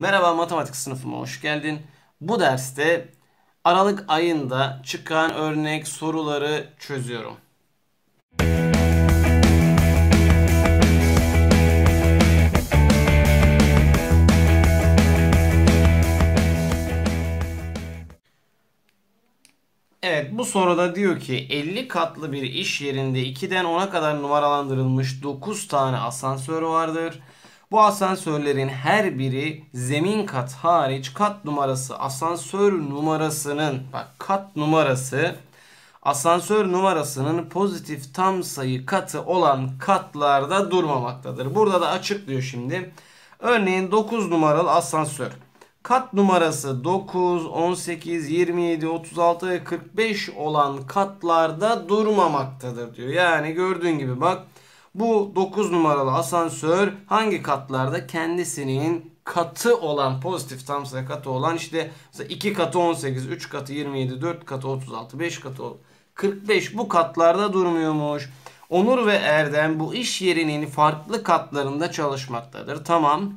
Merhaba matematik sınıfıma hoş geldin. Bu derste Aralık ayında çıkan örnek soruları çözüyorum. Evet bu soruda diyor ki 50 katlı bir iş yerinde 2'den 10'a kadar numaralandırılmış 9 tane asansör vardır. Bu asansörlerin her biri zemin kat hariç kat numarası asansör numarasının bak kat numarası asansör numarasının pozitif tam sayı katı olan katlarda durmamaktadır. Burada da açıklıyor şimdi. Örneğin 9 numaralı asansör. Kat numarası 9, 18, 27, 36 ve 45 olan katlarda durmamaktadır diyor. Yani gördüğün gibi bak bu 9 numaralı asansör hangi katlarda kendisinin katı olan pozitif tam sayı katı olan işte mesela 2 katı 18, 3 katı 27, 4 katı 36, 5 katı 45 bu katlarda durmuyormuş. Onur ve Erdem bu iş yerinin farklı katlarında çalışmaktadır. Tamam.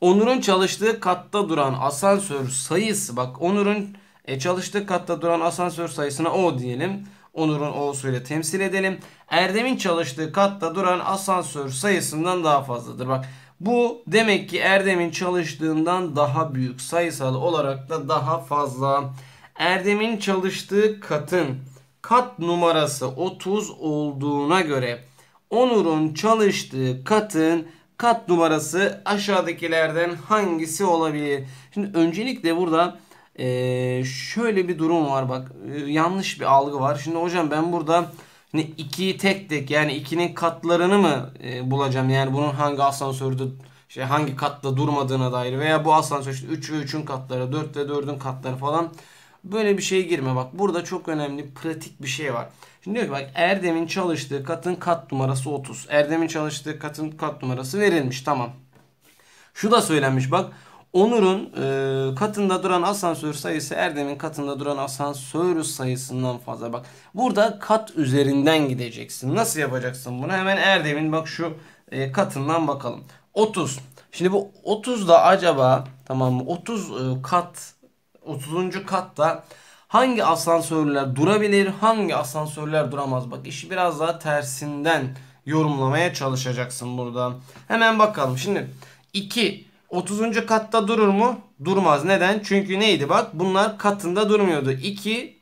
Onur'un çalıştığı katta duran asansör sayısı bak Onur'un e, çalıştığı katta duran asansör sayısına O diyelim. Onur'un Oğuz'u ile temsil edelim. Erdem'in çalıştığı katta duran asansör sayısından daha fazladır. Bak bu demek ki Erdem'in çalıştığından daha büyük sayısal olarak da daha fazla. Erdem'in çalıştığı katın kat numarası 30 olduğuna göre Onur'un çalıştığı katın kat numarası aşağıdakilerden hangisi olabilir? Şimdi öncelikle burada ee, şöyle bir durum var bak. Ee, yanlış bir algı var. Şimdi hocam ben burada Şimdi ikiyi tek tek yani ikinin katlarını mı e, bulacağım? Yani bunun hangi asansörde şey hangi katta durmadığına dair veya bu asansör işte 3 ve 3'ün katları, 4 ve 4'ün katları falan böyle bir şeye girme. Bak burada çok önemli pratik bir şey var. Şimdi diyor ki bak Erdem'in çalıştığı katın kat numarası 30. Erdem'in çalıştığı katın kat numarası verilmiş. Tamam. Şu da söylenmiş bak. Onur'un e, katında duran asansör sayısı Erdem'in katında duran asansör sayısından fazla. Bak burada kat üzerinden gideceksin. Nasıl yapacaksın bunu? Hemen Erdem'in bak şu e, katından bakalım. 30. Şimdi bu 30 da acaba tamam mı? 30 e, kat 30. katta hangi asansörler durabilir, hangi asansörler duramaz? Bak işi biraz daha tersinden yorumlamaya çalışacaksın burada. Hemen bakalım. Şimdi 2 30. katta durur mu? Durmaz. Neden? Çünkü neydi bak? Bunlar katında durmuyordu. 2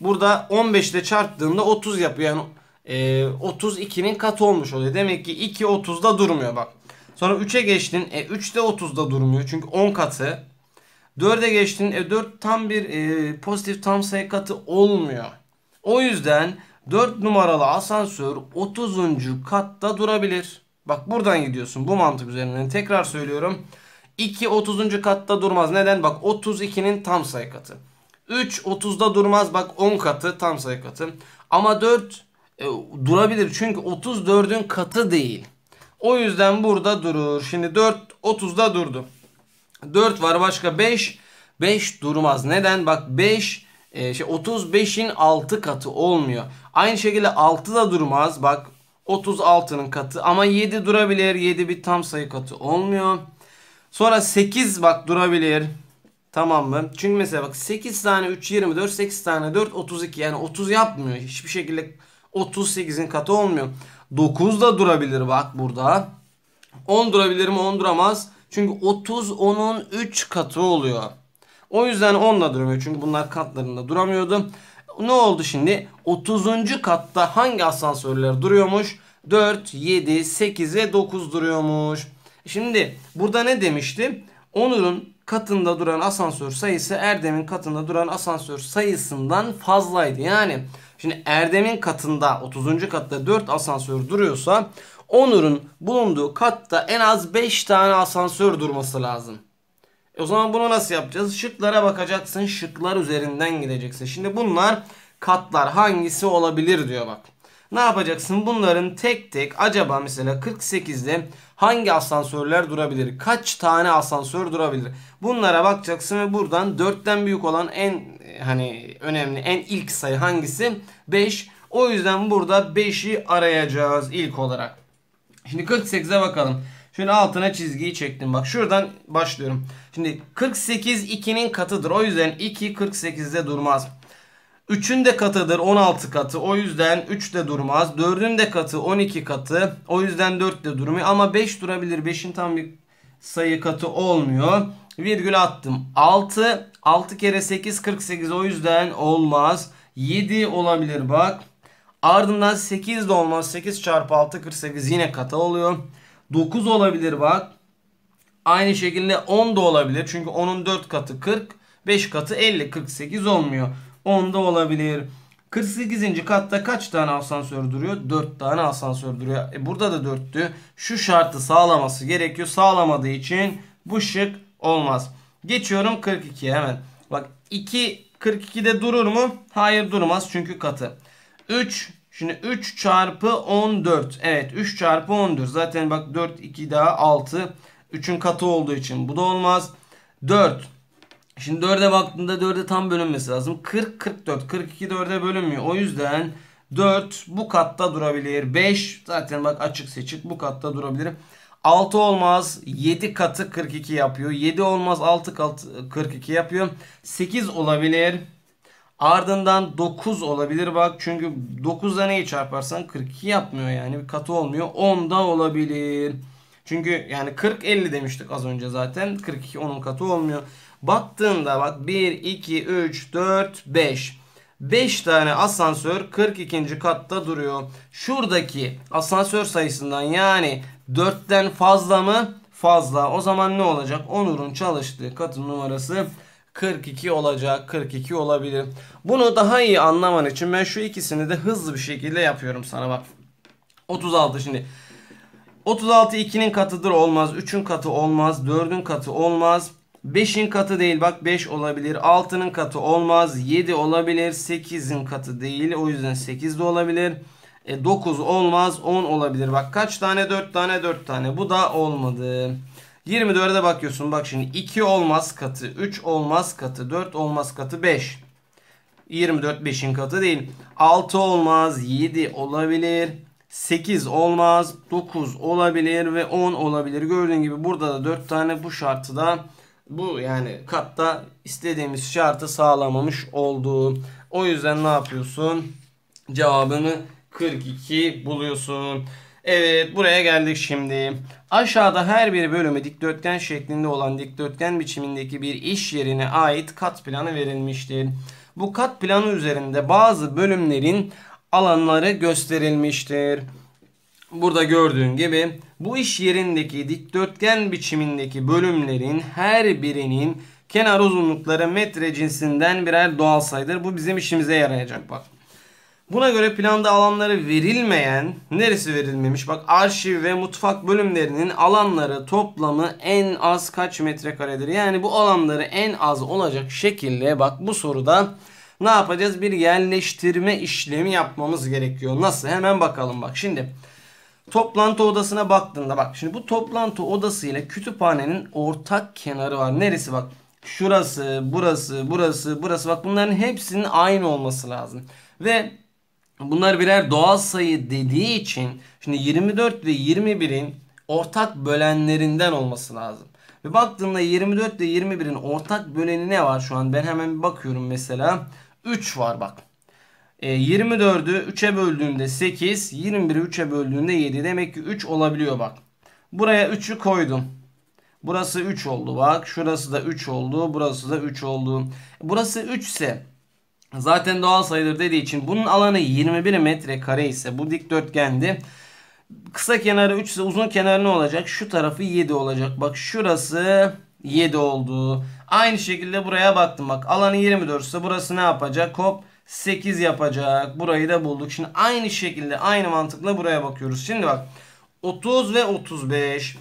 burada 15 ile çarptığında 30 yapıyor. Yani e, 32'nin katı olmuş oluyor. Demek ki 2 30'da durmuyor bak. Sonra 3'e geçtin. E 3 de 30'da durmuyor. Çünkü 10 katı. 4'e geçtin. E 4 tam bir e, pozitif tam sayı katı olmuyor. O yüzden 4 numaralı asansör 30. katta durabilir. Bak buradan gidiyorsun. Bu mantık üzerinden tekrar söylüyorum. 2 30. katta durmaz. Neden? Bak 32'nin tam sayı katı. 3 30'da durmaz. Bak 10 katı tam sayı katı. Ama 4 e, durabilir. Çünkü 34'ün katı değil. O yüzden burada durur. Şimdi 4 30'da durdu. 4 var başka 5. 5 durmaz. Neden? Bak 5 e, şey 35'in 6 katı olmuyor. Aynı şekilde 6 da durmaz. Bak 36'nın katı ama 7 durabilir. 7 bir tam sayı katı olmuyor. Sonra 8 bak durabilir. Tamam mı? Çünkü mesela bak 8 tane 3 24 8 tane 4 32 yani 30 yapmıyor. Hiçbir şekilde 38'in katı olmuyor. 9 da durabilir bak burada. 10 durabilir mi? 10 duramaz. Çünkü 30 10'un 3 katı oluyor. O yüzden 10 da duramıyor. Çünkü bunlar katlarında duramıyordu. Ne oldu şimdi? 30. katta hangi asansörler duruyormuş? 4, 7, 8 ve 9 duruyormuş. Şimdi burada ne demişti? Onur'un katında duran asansör sayısı Erdem'in katında duran asansör sayısından fazlaydı. Yani şimdi Erdem'in katında 30. katta 4 asansör duruyorsa Onur'un bulunduğu katta en az 5 tane asansör durması lazım. E o zaman bunu nasıl yapacağız? Şıklara bakacaksın. Şıklar üzerinden gideceksin. Şimdi bunlar katlar hangisi olabilir diyor bak. Ne yapacaksın? Bunların tek tek acaba mesela 48'de hangi asansörler durabilir? Kaç tane asansör durabilir? Bunlara bakacaksın ve buradan 4'ten büyük olan en e, hani önemli en ilk sayı hangisi? 5. O yüzden burada 5'i arayacağız ilk olarak. Şimdi 48'e bakalım. Şimdi altına çizgiyi çektim. Bak şuradan başlıyorum. Şimdi 48 2'nin katıdır. O yüzden 2 48'de durmaz. 3'ün de katıdır 16 katı. O yüzden 3 de durmaz. 4'ün de katı 12 katı. O yüzden 4 de durmuyor. Ama 5 durabilir. 5'in tam bir sayı katı olmuyor. Virgül attım. 6. 6 kere 8 48. O yüzden olmaz. 7 olabilir bak. Ardından 8 de olmaz. 8 çarpı 6 48 yine katı oluyor. 9 olabilir bak. Aynı şekilde 10 da olabilir. Çünkü 10'un 4 katı 40. 5 katı 50. 48 olmuyor. 10'da olabilir. 48. katta kaç tane asansör duruyor? 4 tane asansör duruyor. E burada da 4'tü. Şu şartı sağlaması gerekiyor. Sağlamadığı için bu şık olmaz. Geçiyorum 42'ye hemen. Bak 2 42'de durur mu? Hayır durmaz çünkü katı. 3 şimdi 3 çarpı 14. Evet 3 çarpı 14. Zaten bak 4 2 daha 6. 3'ün katı olduğu için bu da olmaz. 4 Şimdi 4'e baktığında 4'e tam bölünmesi lazım. 40, 44, 42 4'e bölünmüyor. O yüzden 4 bu katta durabilir. 5 zaten bak açık seçik bu katta durabilir. 6 olmaz 7 katı 42 yapıyor. 7 olmaz 6 katı 42 yapıyor. 8 olabilir. Ardından 9 olabilir bak. Çünkü 9'da neyi çarparsan 42 yapmıyor yani. Bir katı olmuyor. 10 da olabilir. Çünkü yani 40 50 demiştik az önce zaten. 42 onun katı olmuyor. Baktığında bak 1, 2, 3, 4, 5. 5 tane asansör 42. katta duruyor. Şuradaki asansör sayısından yani 4'ten fazla mı? Fazla. O zaman ne olacak? Onur'un çalıştığı katın numarası 42 olacak. 42 olabilir. Bunu daha iyi anlaman için ben şu ikisini de hızlı bir şekilde yapıyorum sana bak. 36 şimdi. 36 2'nin katıdır olmaz. 3'ün katı olmaz. 4'ün katı olmaz. 5'in katı değil bak 5 olabilir. 6'nın katı olmaz. 7 olabilir. 8'in katı değil. O yüzden 8 de olabilir. E, 9 olmaz. 10 olabilir. Bak kaç tane 4 tane 4 tane. Bu da olmadı. 24'e bakıyorsun. Bak şimdi 2 olmaz katı. 3 olmaz katı. 4 olmaz katı. 5. 24 5'in katı değil. 6 olmaz. 7 olabilir. 8 olmaz. 9 olabilir ve 10 olabilir. Gördüğün gibi burada da 4 tane bu şartı da bu yani katta istediğimiz şartı sağlamamış olduğu. O yüzden ne yapıyorsun? Cevabını 42 buluyorsun. Evet buraya geldik şimdi. Aşağıda her bir bölümü dikdörtgen şeklinde olan dikdörtgen biçimindeki bir iş yerine ait kat planı verilmiştir. Bu kat planı üzerinde bazı bölümlerin alanları gösterilmiştir. Burada gördüğün gibi bu iş yerindeki dikdörtgen biçimindeki bölümlerin her birinin kenar uzunlukları metre cinsinden birer doğal sayıdır. Bu bizim işimize yarayacak bak. Buna göre planda alanları verilmeyen, neresi verilmemiş? Bak arşiv ve mutfak bölümlerinin alanları toplamı en az kaç metrekaredir? Yani bu alanları en az olacak şekilde bak bu soruda ne yapacağız? Bir yerleştirme işlemi yapmamız gerekiyor. Nasıl? Hemen bakalım bak. Şimdi Toplantı odasına baktığında bak şimdi bu toplantı odası ile kütüphanenin ortak kenarı var. Neresi bak? Şurası, burası, burası, burası. Bak bunların hepsinin aynı olması lazım. Ve bunlar birer doğal sayı dediği için şimdi 24 ve 21'in ortak bölenlerinden olması lazım. Ve baktığında 24 ile 21'in ortak böleni ne var şu an? Ben hemen bakıyorum mesela. 3 var bak. 24'ü e, 3'e böldüğümde 8, 21'i 3'e böldüğümde 7. Demek ki 3 olabiliyor bak. Buraya 3'ü koydum. Burası 3 oldu bak. Şurası da 3 oldu. Burası da 3 oldu. Burası 3 ise zaten doğal sayıdır dediği için bunun alanı 21 metrekare ise bu dikdörtgendi. Kısa kenarı 3 ise uzun kenarı ne olacak? Şu tarafı 7 olacak. Bak şurası 7 oldu. Aynı şekilde buraya baktım bak. Alanı 24 ise burası ne yapacak? Hop 8 yapacak. Burayı da bulduk. Şimdi aynı şekilde aynı mantıkla buraya bakıyoruz. Şimdi bak 30 ve 35.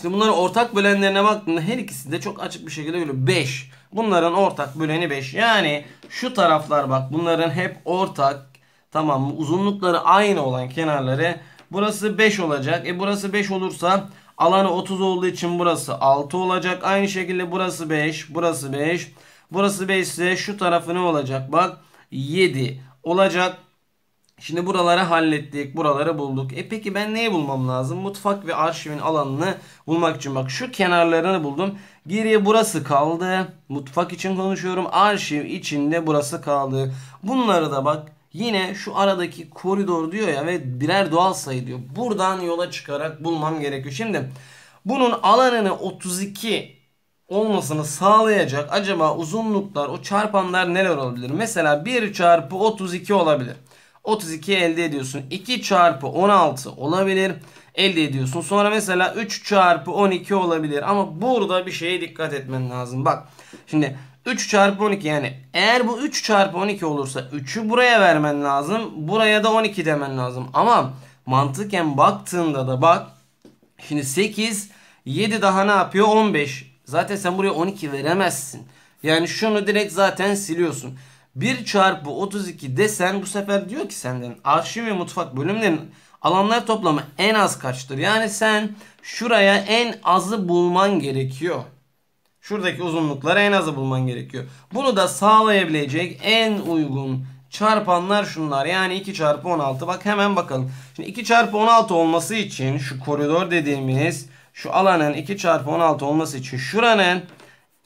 Şimdi bunların ortak bölenlerine baktığında her ikisi de çok açık bir şekilde görüyor. 5. Bunların ortak böleni 5. Yani şu taraflar bak bunların hep ortak tamam mı? Uzunlukları aynı olan kenarları burası 5 olacak. E burası 5 olursa alanı 30 olduğu için burası 6 olacak. Aynı şekilde burası 5, burası 5. Burası 5 ise şu tarafı ne olacak? Bak 7 olacak. Şimdi buraları hallettik. Buraları bulduk. E peki ben neyi bulmam lazım? Mutfak ve arşivin alanını bulmak için. Bak şu kenarlarını buldum. Geriye burası kaldı. Mutfak için konuşuyorum. Arşiv içinde burası kaldı. Bunları da bak yine şu aradaki koridor diyor ya ve birer doğal sayı diyor. Buradan yola çıkarak bulmam gerekiyor. Şimdi bunun alanını 32 olmasını sağlayacak acaba uzunluklar o çarpanlar neler olabilir? Mesela 1 çarpı 32 olabilir. 32 elde ediyorsun. 2 çarpı 16 olabilir. Elde ediyorsun. Sonra mesela 3 çarpı 12 olabilir. Ama burada bir şeye dikkat etmen lazım. Bak şimdi 3 çarpı 12 yani eğer bu 3 çarpı 12 olursa 3'ü buraya vermen lazım. Buraya da 12 demen lazım. Ama mantıken baktığında da bak şimdi 8 7 daha ne yapıyor? 15. Zaten sen buraya 12 veremezsin. Yani şunu direkt zaten siliyorsun. 1 çarpı 32 desen bu sefer diyor ki senden arşiv ve mutfak bölümlerinin alanlar toplamı en az kaçtır? Yani sen şuraya en azı bulman gerekiyor. Şuradaki uzunlukları en azı bulman gerekiyor. Bunu da sağlayabilecek en uygun çarpanlar şunlar. Yani 2 çarpı 16. Bak hemen bakalım. Şimdi 2 çarpı 16 olması için şu koridor dediğimiz şu alanın 2 çarpı 16 olması için şuranın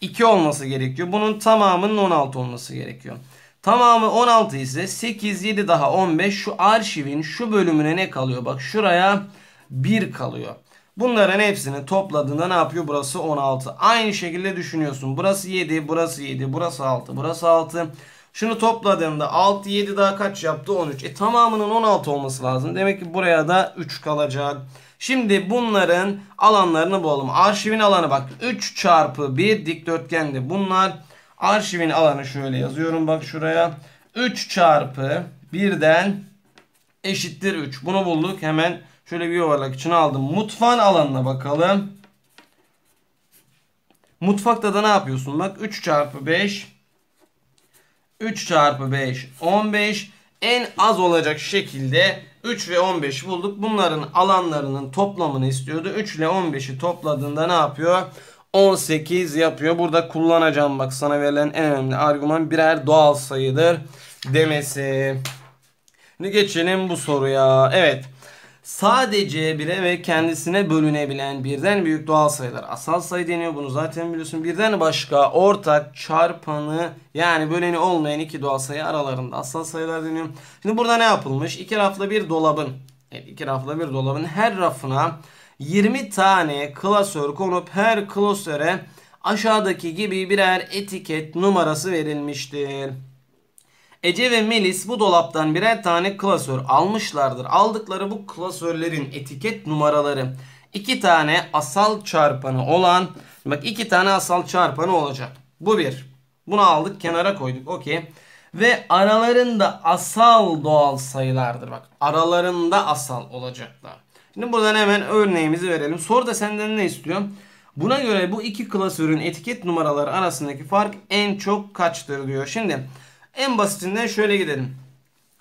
2 olması gerekiyor. Bunun tamamının 16 olması gerekiyor. Tamamı 16 ise 8, 7 daha 15 şu arşivin şu bölümüne ne kalıyor? Bak şuraya 1 kalıyor. Bunların hepsini topladığında ne yapıyor? Burası 16. Aynı şekilde düşünüyorsun. Burası 7, burası 7, burası 6, burası 6. Şunu topladığımda 6, 7 daha kaç yaptı? 13. E tamamının 16 olması lazım. Demek ki buraya da 3 kalacak. Şimdi bunların alanlarını bulalım. Arşivin alanı bak 3 çarpı 1 dikdörtgendi. bunlar. Arşivin alanı şöyle yazıyorum bak şuraya. 3 çarpı 1'den eşittir 3. Bunu bulduk. Hemen şöyle bir yuvarlak içine aldım. Mutfağın alanına bakalım. Mutfakta da ne yapıyorsun? Bak 3 çarpı 5. 3 çarpı 5 15. En az olacak şekilde 3 ve 15 bulduk. Bunların alanlarının toplamını istiyordu. 3 ile 15'i topladığında ne yapıyor? 18 yapıyor. Burada kullanacağım bak sana verilen en önemli argüman birer doğal sayıdır demesi. Şimdi geçelim bu soruya. Evet sadece bire ve kendisine bölünebilen birden büyük doğal sayılar asal sayı deniyor. Bunu zaten biliyorsun. Birden başka ortak çarpanı yani böleni olmayan iki doğal sayı aralarında asal sayılar deniyor. Şimdi burada ne yapılmış? İki rafla bir dolabın evet, iki rafla bir dolabın her rafına 20 tane klasör konup her klasöre aşağıdaki gibi birer etiket numarası verilmiştir. Ece ve Melis bu dolaptan birer tane klasör almışlardır. Aldıkları bu klasörlerin etiket numaraları iki tane asal çarpanı olan bak iki tane asal çarpanı olacak. Bu bir. Bunu aldık kenara koyduk. Okey. Ve aralarında asal doğal sayılardır. Bak aralarında asal olacaklar. Şimdi buradan hemen örneğimizi verelim. Soru da senden ne istiyor? Buna göre bu iki klasörün etiket numaraları arasındaki fark en çok kaçtır diyor. Şimdi en basitinden şöyle gidelim.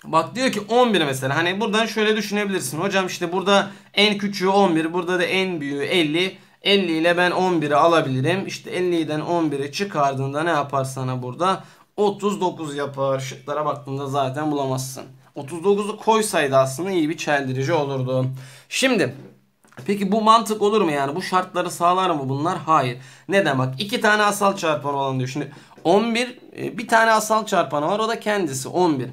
Bak diyor ki 11 mesela. Hani buradan şöyle düşünebilirsin. Hocam işte burada en küçüğü 11. Burada da en büyüğü 50. 50 ile ben 11'i alabilirim. İşte 50'den 11'i çıkardığında ne yapar sana burada? 39 yapar. Şıklara baktığında zaten bulamazsın. 39'u koysaydı aslında iyi bir çeldirici olurdu. Şimdi peki bu mantık olur mu yani? Bu şartları sağlar mı bunlar? Hayır. Neden bak? iki tane asal çarpan olan diyor. Şimdi 11 e, bir tane asal çarpanı var o da kendisi 11.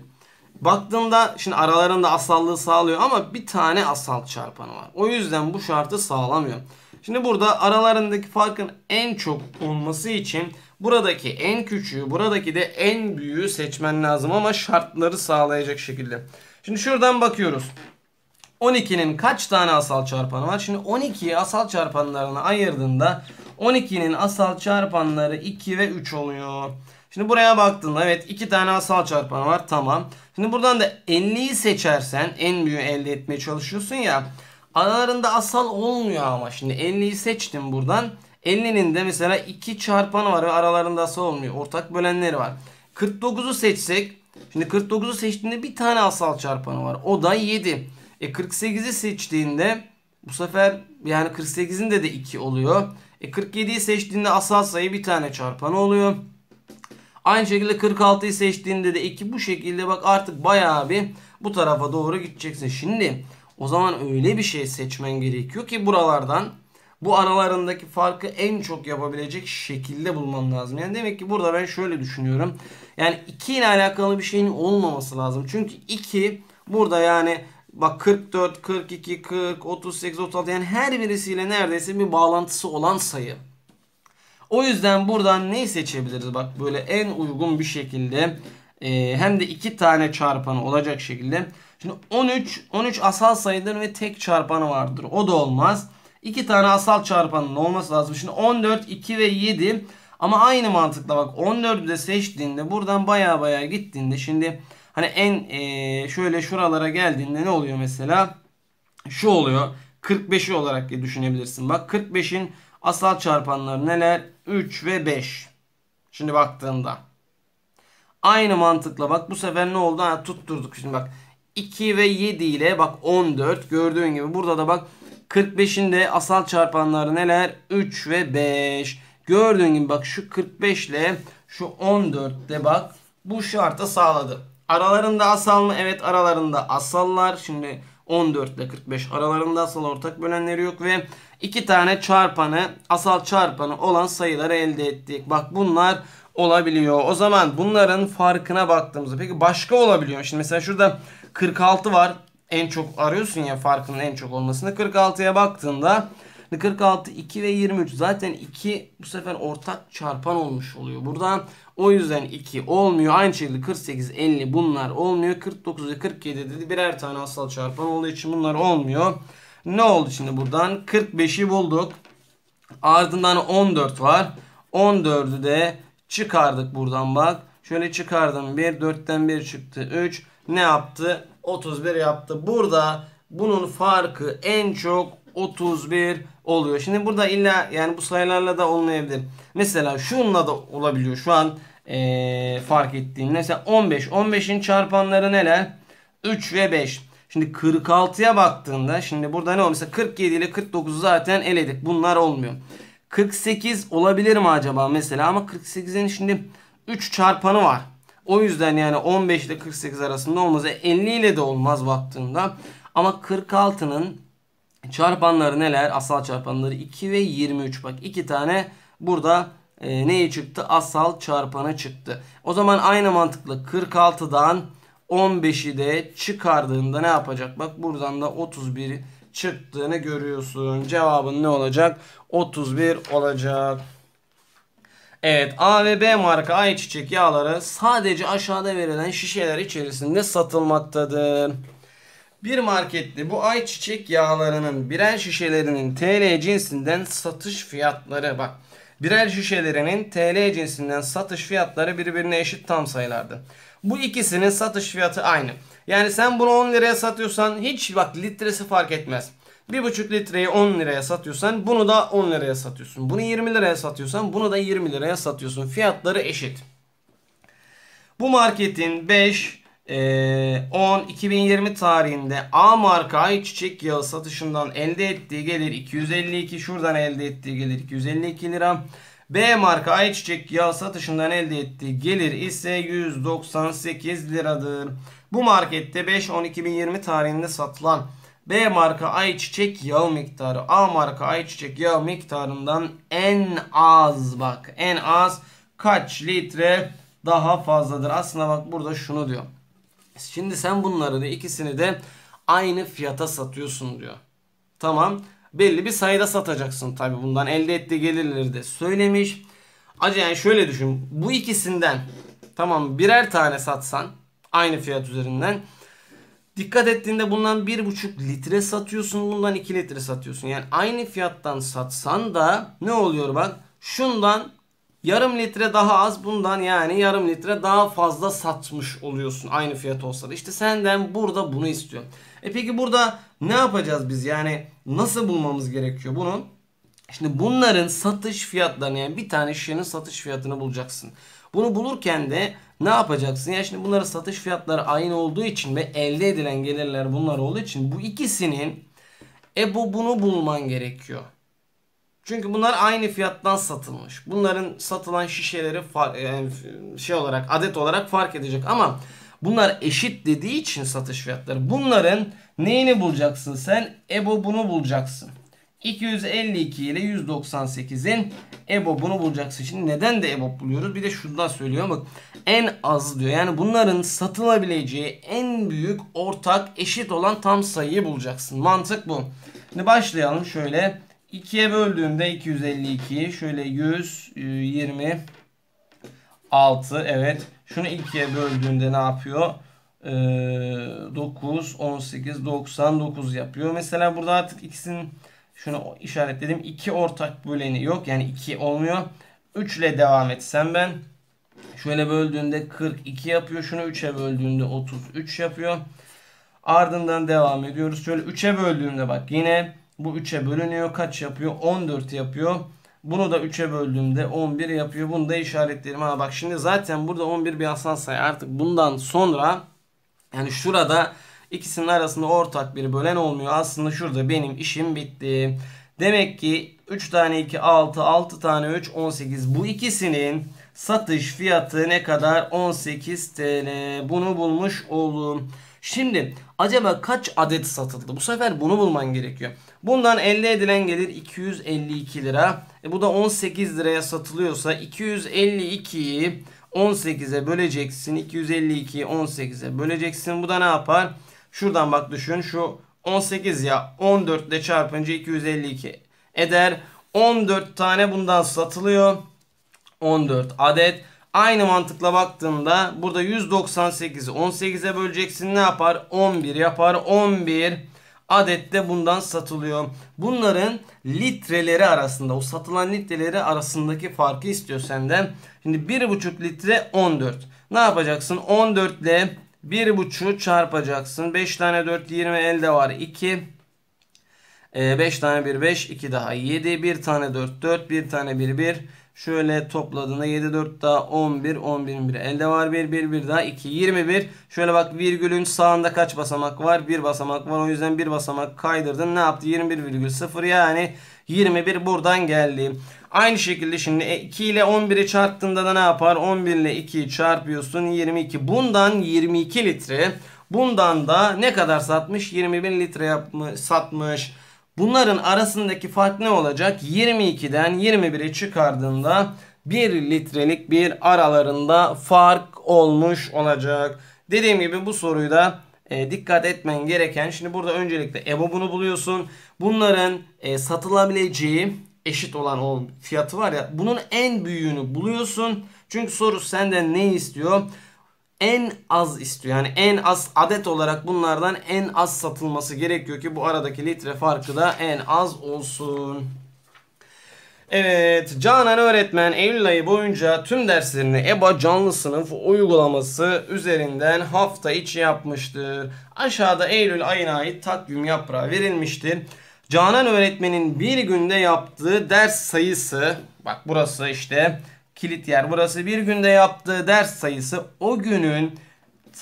Baktığımda şimdi aralarında asallığı sağlıyor ama bir tane asal çarpanı var. O yüzden bu şartı sağlamıyor. Şimdi burada aralarındaki farkın en çok olması için buradaki en küçüğü buradaki de en büyüğü seçmen lazım ama şartları sağlayacak şekilde. Şimdi şuradan bakıyoruz. 12'nin kaç tane asal çarpanı var? Şimdi 12'yi asal çarpanlarına ayırdığında 12'nin asal çarpanları 2 ve 3 oluyor. Şimdi buraya baktığında evet 2 tane asal çarpanı var tamam. Şimdi buradan da 50'yi seçersen en büyüğü elde etmeye çalışıyorsun ya. Aralarında asal olmuyor ama şimdi 50'yi seçtim buradan. 50'nin de mesela 2 çarpanı var ve aralarında asal olmuyor. Ortak bölenleri var. 49'u seçsek. Şimdi 49'u seçtiğinde bir tane asal çarpanı var. O da 7. E 48'i seçtiğinde bu sefer yani 48'inde de de 2 oluyor. E 47'yi seçtiğinde asal sayı bir tane çarpanı oluyor. Aynı şekilde 46'yı seçtiğinde de 2 bu şekilde bak artık bayağı bir bu tarafa doğru gideceksin. Şimdi o zaman öyle bir şey seçmen gerekiyor ki buralardan bu aralarındaki farkı en çok yapabilecek şekilde bulman lazım. Yani demek ki burada ben şöyle düşünüyorum. Yani 2 ile alakalı bir şeyin olmaması lazım. Çünkü 2 burada yani Bak 44, 42, 40, 38, 36 yani her birisiyle neredeyse bir bağlantısı olan sayı. O yüzden buradan neyi seçebiliriz? Bak böyle en uygun bir şekilde e, hem de iki tane çarpanı olacak şekilde. Şimdi 13, 13 asal sayıdır ve tek çarpanı vardır. O da olmaz. İki tane asal çarpanın olması lazım. Şimdi 14, 2 ve 7 ama aynı mantıkla bak 14'ü de seçtiğinde buradan baya baya gittiğinde şimdi Hani en e, şöyle şuralara geldiğinde ne oluyor mesela? Şu oluyor. 45'i olarak düşünebilirsin. Bak 45'in asal çarpanları neler? 3 ve 5. Şimdi baktığında. Aynı mantıkla bak bu sefer ne oldu? Ha, tutturduk şimdi bak. 2 ve 7 ile bak 14 gördüğün gibi burada da bak 45'in de asal çarpanları neler? 3 ve 5. Gördüğün gibi bak şu 45 ile şu 14'te bak bu şartı sağladı. Aralarında asal mı? Evet aralarında asallar. Şimdi 14 ile 45 aralarında asal ortak bölenleri yok ve iki tane çarpanı asal çarpanı olan sayıları elde ettik. Bak bunlar olabiliyor. O zaman bunların farkına baktığımızda peki başka olabiliyor. Şimdi mesela şurada 46 var. En çok arıyorsun ya farkının en çok olmasını. 46'ya baktığında 46, 2 ve 23. Zaten 2 bu sefer ortak çarpan olmuş oluyor. Buradan o yüzden 2 olmuyor. Aynı şekilde 48, 50 bunlar olmuyor. 49 ve 47 dedi. Birer tane asal çarpan olduğu için bunlar olmuyor. Ne oldu şimdi buradan? 45'i bulduk. Ardından 14 var. 14'ü de çıkardık buradan bak. Şöyle çıkardım. 1, 4'ten 1 çıktı. 3 ne yaptı? 31 yaptı. Burada bunun farkı en çok 31 oluyor. Şimdi burada illa yani bu sayılarla da olmayabilir. Mesela şunla da olabiliyor. Şu an ee, fark ettiğim. Mesela 15. 15'in çarpanları neler? 3 ve 5. Şimdi 46'ya baktığında şimdi burada ne olmuş? 47 ile 49 zaten eledik. Bunlar olmuyor. 48 olabilir mi acaba mesela? Ama 48'in şimdi 3 çarpanı var. O yüzden yani 15 ile 48 arasında olmaz. 50 e, ile de olmaz baktığında. Ama 46'nın Çarpanları neler? Asal çarpanları 2 ve 23. Bak 2 tane burada e, neye çıktı? Asal çarpana çıktı. O zaman aynı mantıkla 46'dan 15'i de çıkardığında ne yapacak? Bak buradan da 31 çıktığını görüyorsun. Cevabın ne olacak? 31 olacak. Evet A ve B marka ayçiçek yağları sadece aşağıda verilen şişeler içerisinde satılmaktadır. Bir markette bu ayçiçek yağlarının birer şişelerinin TL cinsinden satış fiyatları bak. Birer şişelerinin TL cinsinden satış fiyatları birbirine eşit tam sayılardı. Bu ikisinin satış fiyatı aynı. Yani sen bunu 10 liraya satıyorsan hiç bak litresi fark etmez. 1,5 litreyi 10 liraya satıyorsan bunu da 10 liraya satıyorsun. Bunu 20 liraya satıyorsan bunu da 20 liraya satıyorsun. Fiyatları eşit. Bu marketin 5, 10-2020 ee, tarihinde A marka ayçiçek yağı satışından elde ettiği gelir 252 şuradan elde ettiği gelir 252 lira. B marka ayçiçek yağı satışından elde ettiği gelir ise 198 liradır. Bu markette 5-10-2020 tarihinde satılan B marka ayçiçek yağı miktarı A marka ayçiçek yağı miktarından en az bak en az kaç litre daha fazladır. Aslında bak burada şunu diyor. Şimdi sen bunları da ikisini de aynı fiyata satıyorsun diyor. Tamam. Belli bir sayıda satacaksın tabi bundan elde ettiği gelirleri de söylemiş. Acı yani şöyle düşün. Bu ikisinden tamam birer tane satsan aynı fiyat üzerinden Dikkat ettiğinde bundan 1,5 litre satıyorsun bundan 2 litre satıyorsun. Yani aynı fiyattan satsan da ne oluyor bak şundan Yarım litre daha az bundan yani yarım litre daha fazla satmış oluyorsun aynı fiyat olsa da. İşte senden burada bunu istiyor. E peki burada ne yapacağız biz? Yani nasıl bulmamız gerekiyor bunu? Şimdi bunların satış fiyatlarını yani bir tane şişenin satış fiyatını bulacaksın. Bunu bulurken de ne yapacaksın? ya şimdi bunların satış fiyatları aynı olduğu için ve elde edilen gelirler bunlar olduğu için bu ikisinin e bu bunu bulman gerekiyor. Çünkü bunlar aynı fiyattan satılmış. Bunların satılan şişeleri e, yani şey olarak adet olarak fark edecek ama bunlar eşit dediği için satış fiyatları. Bunların neyini bulacaksın sen? EBO bunu bulacaksın. 252 ile 198'in EBO bunu bulacaksın. Şimdi neden de EBO buluyoruz? Bir de şundan söylüyor bak. En az diyor. Yani bunların satılabileceği en büyük ortak eşit olan tam sayıyı bulacaksın. Mantık bu. Şimdi başlayalım şöyle. 2'ye böldüğümde 252 şöyle 126 e, evet. Şunu 2'ye böldüğünde ne yapıyor? Ee, 9, 18, 99 yapıyor. Mesela burada artık ikisinin şunu işaretledim. 2 ortak böleni yok. Yani 2 olmuyor. 3 ile devam etsem ben şöyle böldüğünde 42 yapıyor. Şunu 3'e böldüğünde 33 yapıyor. Ardından devam ediyoruz. Şöyle 3'e böldüğümde bak yine bu 3'e bölünüyor. Kaç yapıyor? 14 yapıyor. Bunu da 3'e böldüğümde 11 yapıyor. Bunu da işaretlerim. Ha bak şimdi zaten burada 11 bir asal sayı. Artık bundan sonra yani şurada ikisinin arasında ortak bir bölen olmuyor. Aslında şurada benim işim bitti. Demek ki 3 tane 2 6, 6 tane 3 18. Bu ikisinin satış fiyatı ne kadar? 18 TL. Bunu bulmuş oldum. Şimdi acaba kaç adet satıldı? Bu sefer bunu bulman gerekiyor. Bundan elde edilen gelir 252 lira. E bu da 18 liraya satılıyorsa 252'yi 18'e böleceksin. 252'yi 18'e böleceksin. Bu da ne yapar? Şuradan bak düşün. Şu 18 ya 14 ile çarpınca 252 eder. 14 tane bundan satılıyor. 14 adet. Aynı mantıkla baktığında burada 198'i 18'e böleceksin. Ne yapar? 11 yapar. 11 adette bundan satılıyor. Bunların litreleri arasında o satılan litreleri arasındaki farkı istiyor senden. Şimdi 1,5 litre 14. Ne yapacaksın? 14 ile 1,5'u çarpacaksın. 5 tane 4 20 elde var. 2 5 ee, tane 1 5 2 daha 7 1 tane 4 4 1 tane 1 1 Şöyle topladığında 7 4 daha 11 11 1 elde var 1 1 1 daha 2 21. Şöyle bak virgülün sağında kaç basamak var? 1 basamak var. O yüzden 1 basamak kaydırdın. Ne yaptı? 21,0 yani 21 buradan geldi. Aynı şekilde şimdi 2 e, ile 11'i çarptığında da ne yapar? 11 ile 2'yi çarpıyorsun 22. Bundan 22 litre. Bundan da ne kadar satmış? 21 litre yapmış, satmış. Bunların arasındaki fark ne olacak? 22'den 21'i çıkardığında 1 litrelik bir aralarında fark olmuş olacak. Dediğim gibi bu soruyu da e, dikkat etmen gereken. Şimdi burada öncelikle EBOB'unu buluyorsun. Bunların e, satılabileceği eşit olan o fiyatı var ya bunun en büyüğünü buluyorsun. Çünkü soru senden ne istiyor? en az istiyor. Yani en az adet olarak bunlardan en az satılması gerekiyor ki bu aradaki litre farkı da en az olsun. Evet, Canan öğretmen Eylül ayı boyunca tüm derslerini EBA canlı sınıf uygulaması üzerinden hafta içi yapmıştır. Aşağıda Eylül ayına ait takvim yaprağı verilmiştir. Canan öğretmenin bir günde yaptığı ders sayısı, bak burası işte kilit yer. Burası bir günde yaptığı ders sayısı o günün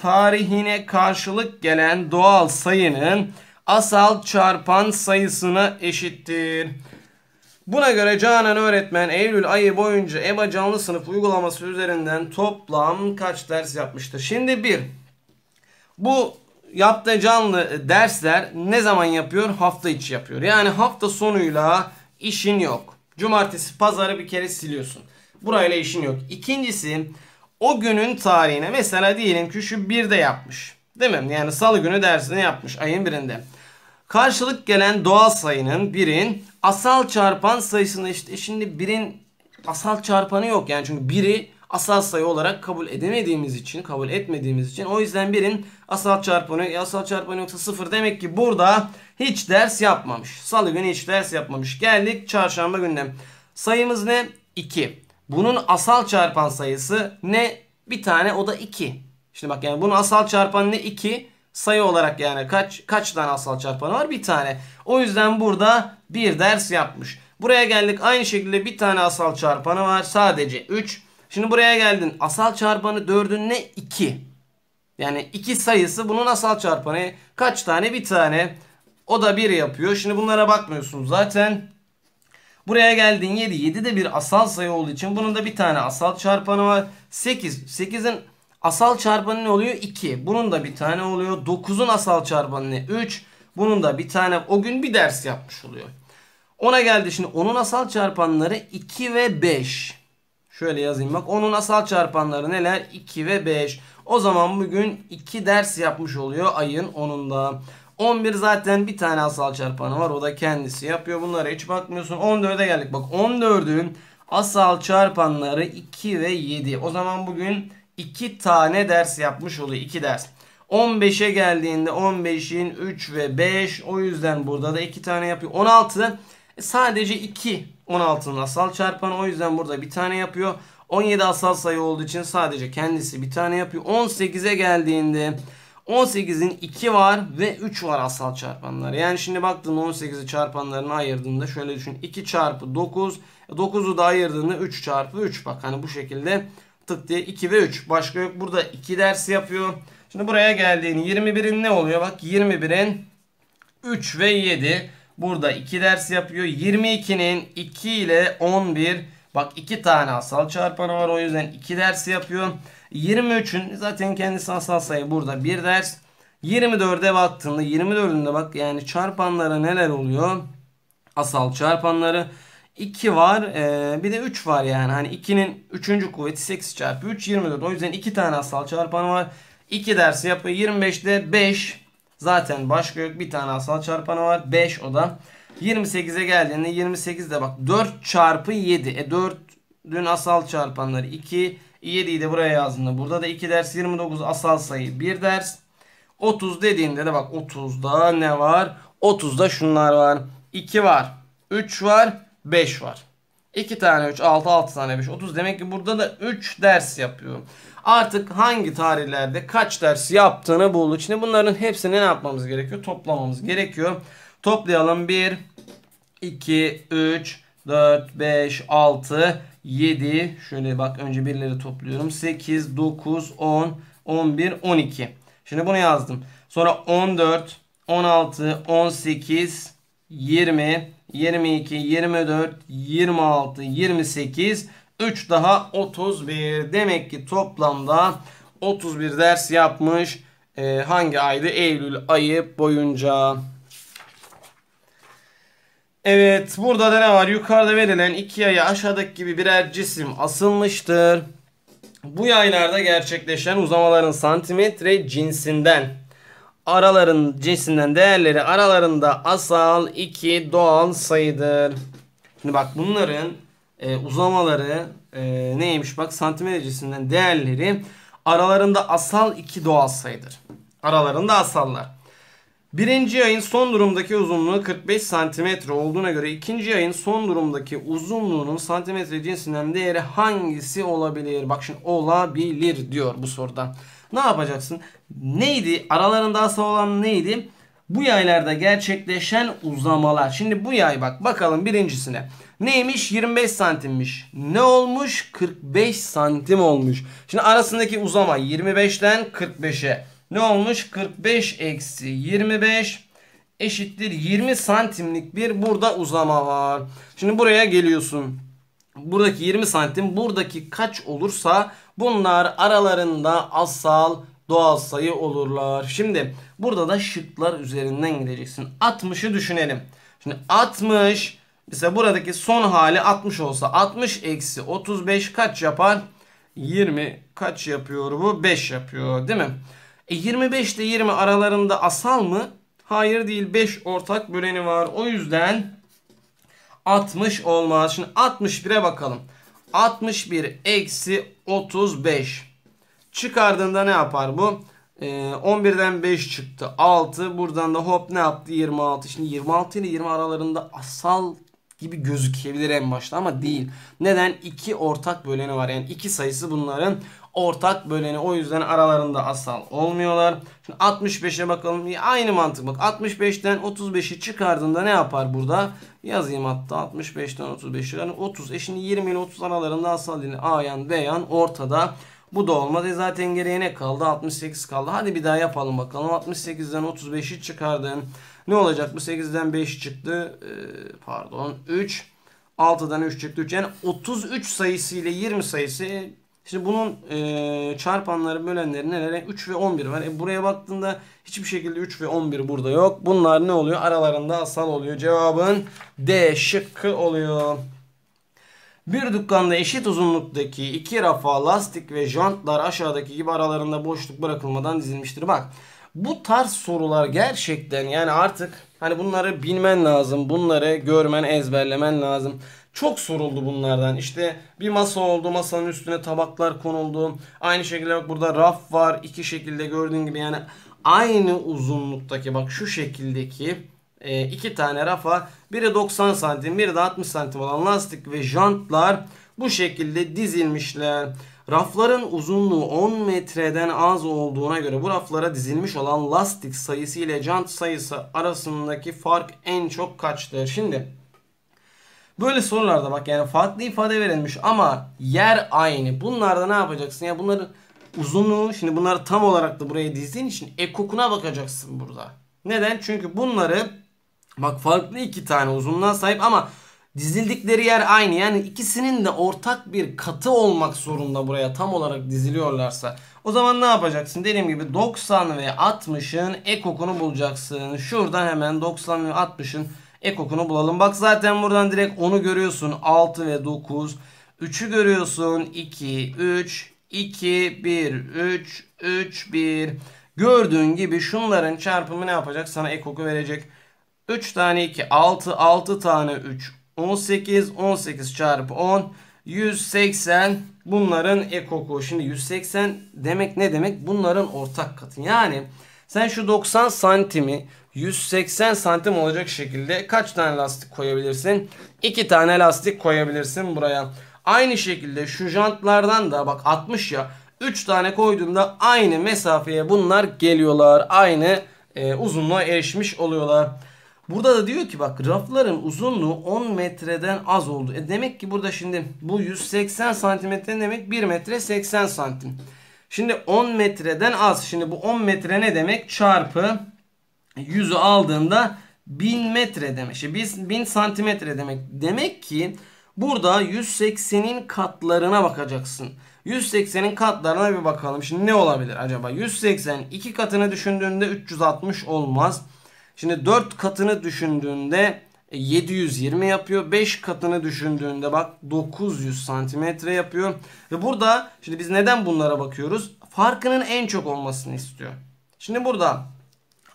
tarihine karşılık gelen doğal sayının asal çarpan sayısına eşittir. Buna göre Canan öğretmen Eylül ayı boyunca EBA canlı sınıf uygulaması üzerinden toplam kaç ders yapmıştır? Şimdi bir, bu yaptığı canlı dersler ne zaman yapıyor? Hafta içi yapıyor. Yani hafta sonuyla işin yok. Cumartesi, pazarı bir kere siliyorsun. Burayla işin yok. İkincisi o günün tarihine mesela diyelim ki şu 1'de yapmış. Değil mi? Yani salı günü dersini yapmış ayın birinde. Karşılık gelen doğal sayının birin asal çarpan sayısını işte e şimdi birin asal çarpanı yok. Yani çünkü biri asal sayı olarak kabul edemediğimiz için, kabul etmediğimiz için. O yüzden birin asal çarpanı, e asal çarpanı yoksa sıfır. Demek ki burada hiç ders yapmamış. Salı günü hiç ders yapmamış. Geldik çarşamba gününe. Sayımız ne? 2. Bunun asal çarpan sayısı ne? Bir tane o da 2. Şimdi bak yani bunun asal çarpan ne? 2. Sayı olarak yani kaç kaç tane asal çarpanı var? Bir tane. O yüzden burada bir ders yapmış. Buraya geldik. Aynı şekilde bir tane asal çarpanı var. Sadece 3. Şimdi buraya geldin. Asal çarpanı 4'ün ne? 2. Yani 2 sayısı bunun asal çarpanı. Kaç tane? Bir tane. O da 1 yapıyor. Şimdi bunlara bakmıyorsun zaten. Buraya geldin 7. 7 de bir asal sayı olduğu için bunun da bir tane asal çarpanı var. 8. 8'in asal çarpanı ne oluyor? 2. Bunun da bir tane oluyor. 9'un asal çarpanı ne? 3. Bunun da bir tane. O gün bir ders yapmış oluyor. Ona geldi şimdi. Onun asal çarpanları 2 ve 5. Şöyle yazayım bak. Onun asal çarpanları neler? 2 ve 5. O zaman bugün 2 ders yapmış oluyor ayın 10'unda. 11 zaten bir tane asal çarpanı var. O da kendisi yapıyor. Bunlara hiç bakmıyorsun. 14'e geldik. Bak 14'ün asal çarpanları 2 ve 7. O zaman bugün 2 tane ders yapmış oluyor. 2 ders. 15'e geldiğinde 15'in 3 ve 5. O yüzden burada da 2 tane yapıyor. 16 e, sadece 2 16'nın asal çarpanı. O yüzden burada bir tane yapıyor. 17 asal sayı olduğu için sadece kendisi bir tane yapıyor. 18'e geldiğinde 18'in 2 var ve 3 var asal çarpanlar. Yani şimdi baktığında 18'i çarpanlarına ayırdığında şöyle düşün. 2 çarpı 9. 9'u e, da ayırdığında 3 çarpı 3. Bak hani bu şekilde tık diye 2 ve 3. Başka yok. Burada 2 ders yapıyor. Şimdi buraya geldiğin 21'in ne oluyor? Bak 21'in 3 ve 7. Burada 2 ders yapıyor. 22'nin 2 ile 11. Bak 2 tane asal çarpanı var. O yüzden 2 ders yapıyor. 23'ün zaten kendisi asal sayı burada bir ders. 24'e baktığında 24'ünde bak yani çarpanlara neler oluyor? Asal çarpanları 2 var e, bir de 3 var yani. Hani 2'nin 3. kuvveti 8 çarpı 3 24. O yüzden 2 tane asal çarpan var. 2 dersi yapıyor. 25'te 5 zaten başka yok. Bir tane asal çarpanı var. 5 o da. 28'e geldiğinde 28'de bak 4 çarpı 7. E 4 dün asal çarpanları 2 7'yi de buraya yazdığında burada da 2 ders 29 asal sayı 1 ders. 30 dediğinde de bak 30'da ne var? 30'da şunlar var. 2 var. 3 var. 5 var. 2 tane 3 6 6 tane 5 30 demek ki burada da 3 ders yapıyor. Artık hangi tarihlerde kaç ders yaptığını bulduk. Şimdi bunların hepsini ne yapmamız gerekiyor? Toplamamız gerekiyor. Toplayalım 1 2 3 4 5 6 7 şöyle bak önce birileri topluyorum 8 9 10 11 12 şimdi bunu yazdım sonra 14 16 18 20 22 24 26 28 3 daha 31 demek ki toplamda 31 ders yapmış ee, hangi aydı Eylül ayı boyunca Evet burada da ne var? Yukarıda verilen iki yaya aşağıdaki gibi birer cisim asılmıştır. Bu yaylarda gerçekleşen uzamaların santimetre cinsinden araların cinsinden değerleri aralarında asal iki doğal sayıdır. Şimdi bak bunların e, uzamaları e, neymiş bak santimetre cinsinden değerleri aralarında asal iki doğal sayıdır. Aralarında asallar. Birinci yayın son durumdaki uzunluğu 45 cm olduğuna göre ikinci yayın son durumdaki uzunluğunun santimetre cinsinden değeri hangisi olabilir? Bak şimdi olabilir diyor bu soruda. Ne yapacaksın? Neydi? Aralarında asıl olan neydi? Bu yaylarda gerçekleşen uzamalar. Şimdi bu yay bak bakalım birincisine. Neymiş? 25 santimmiş. Ne olmuş? 45 santim olmuş. Şimdi arasındaki uzama 25'ten 45'e ne olmuş? 45 eksi 25 eşittir 20 santimlik bir burada uzama var. Şimdi buraya geliyorsun. Buradaki 20 santim buradaki kaç olursa bunlar aralarında asal doğal sayı olurlar. Şimdi burada da şıklar üzerinden gideceksin. 60'ı düşünelim. Şimdi 60 mesela buradaki son hali 60 olsa 60 eksi 35 kaç yapar? 20 kaç yapıyor bu? 5 yapıyor değil mi? E 25 ile 20 aralarında asal mı? Hayır değil. 5 ortak böleni var. O yüzden 60 olmaz. Şimdi 61'e bakalım. 61 eksi 35. Çıkardığında ne yapar bu? E, 11'den 5 çıktı. 6. Buradan da hop ne yaptı? 26. Şimdi 26 ile 20 aralarında asal gibi gözükebilir en başta ama değil. Neden? 2 ortak böleni var. Yani 2 sayısı bunların ortak böleni. O yüzden aralarında asal olmuyorlar. Şimdi 65'e bakalım. Aynı mantık bak. 65'ten 35'i çıkardığında ne yapar burada? Yazayım hatta 65'ten 35'i yani 30. E şimdi 20 ile 30 aralarında asal değil. A yan B yan ortada. Bu da olmadı. E zaten geriye ne kaldı? 68 kaldı. Hadi bir daha yapalım bakalım. 68'den 35'i çıkardın. Ne olacak? Bu 8'den 5 çıktı. Ee, pardon 3. 6'dan 3 çıktı 3. Yani 33 sayısı ile 20 sayısı e, Şimdi bunun e, çarpanları, bölenleri nelere? 3 ve 11 var. E, buraya baktığında hiçbir şekilde 3 ve 11 burada yok. Bunlar ne oluyor? Aralarında asal oluyor. Cevabın D şıkkı oluyor. Bir dükkanda eşit uzunluktaki iki rafa, lastik ve jantlar aşağıdaki gibi aralarında boşluk bırakılmadan dizilmiştir. Bak bu tarz sorular gerçekten yani artık hani bunları bilmen lazım. Bunları görmen, ezberlemen lazım. Çok soruldu bunlardan. İşte bir masa oldu. Masanın üstüne tabaklar konuldu. Aynı şekilde bak burada raf var. iki şekilde gördüğün gibi yani aynı uzunluktaki bak şu şekildeki e, iki tane rafa biri 90 santim biri de 60 santim olan lastik ve jantlar bu şekilde dizilmişler. Rafların uzunluğu 10 metreden az olduğuna göre bu raflara dizilmiş olan lastik sayısı ile jant sayısı arasındaki fark en çok kaçtır? Şimdi Böyle sorularda bak yani farklı ifade verilmiş ama yer aynı. Bunlarda ne yapacaksın? Ya bunların uzunluğu şimdi bunları tam olarak da buraya dizdiğin için ekokuna bakacaksın burada. Neden? Çünkü bunları bak farklı iki tane uzunluğa sahip ama dizildikleri yer aynı. Yani ikisinin de ortak bir katı olmak zorunda buraya tam olarak diziliyorlarsa. O zaman ne yapacaksın? Dediğim gibi 90 ve 60'ın ekokunu bulacaksın. Şuradan hemen 90 ve 60'ın Ekokunu bulalım. Bak zaten buradan direkt onu görüyorsun. 6 ve 9. 3'ü görüyorsun. 2, 3, 2, 1, 3, 3, 1. Gördüğün gibi şunların çarpımı ne yapacak? Sana ekoku verecek. 3 tane 2, 6, 6 tane 3, 18, 18 çarpı 10, 180 bunların ekoku. Şimdi 180 demek ne demek? Bunların ortak katı. Yani sen şu 90 santimi 180 santim olacak şekilde kaç tane lastik koyabilirsin? 2 tane lastik koyabilirsin buraya. Aynı şekilde şu jantlardan da bak 60 ya 3 tane koyduğunda aynı mesafeye bunlar geliyorlar. Aynı e, uzunluğa erişmiş oluyorlar. Burada da diyor ki bak rafların uzunluğu 10 metreden az oldu. E demek ki burada şimdi bu 180 santimetre demek 1 metre 80 santim. Şimdi 10 metreden az. Şimdi bu 10 metre ne demek? Çarpı Yüzü aldığında 1000 metre demek. Şey, işte 1000 santimetre demek. Demek ki burada 180'in katlarına bakacaksın. 180'in katlarına bir bakalım. Şimdi ne olabilir acaba? 180 2 katını düşündüğünde 360 olmaz. Şimdi 4 katını düşündüğünde 720 yapıyor. 5 katını düşündüğünde bak 900 santimetre yapıyor. Ve burada şimdi biz neden bunlara bakıyoruz? Farkının en çok olmasını istiyor. Şimdi burada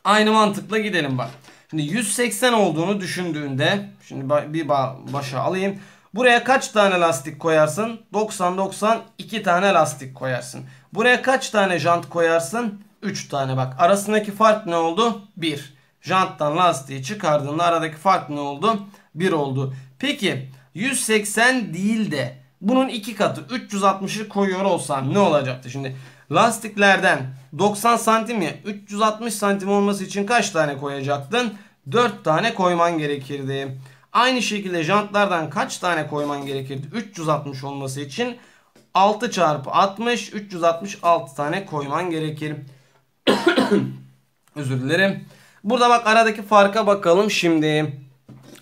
Aynı mantıkla gidelim bak. Şimdi 180 olduğunu düşündüğünde şimdi bir başa alayım. Buraya kaç tane lastik koyarsın? 90 90 2 tane lastik koyarsın. Buraya kaç tane jant koyarsın? 3 tane bak. Arasındaki fark ne oldu? 1. Janttan lastiği çıkardığında aradaki fark ne oldu? 1 oldu. Peki 180 değil de bunun 2 katı 360'ı koyuyor olsam ne olacaktı? Şimdi Lastiklerden 90 santim ya 360 santim olması için kaç tane koyacaktın? 4 tane koyman gerekirdi. Aynı şekilde jantlardan kaç tane koyman gerekirdi? 360 olması için 6 çarpı 60 366 tane koyman gerekir. Özür dilerim. Burada bak aradaki farka bakalım şimdi.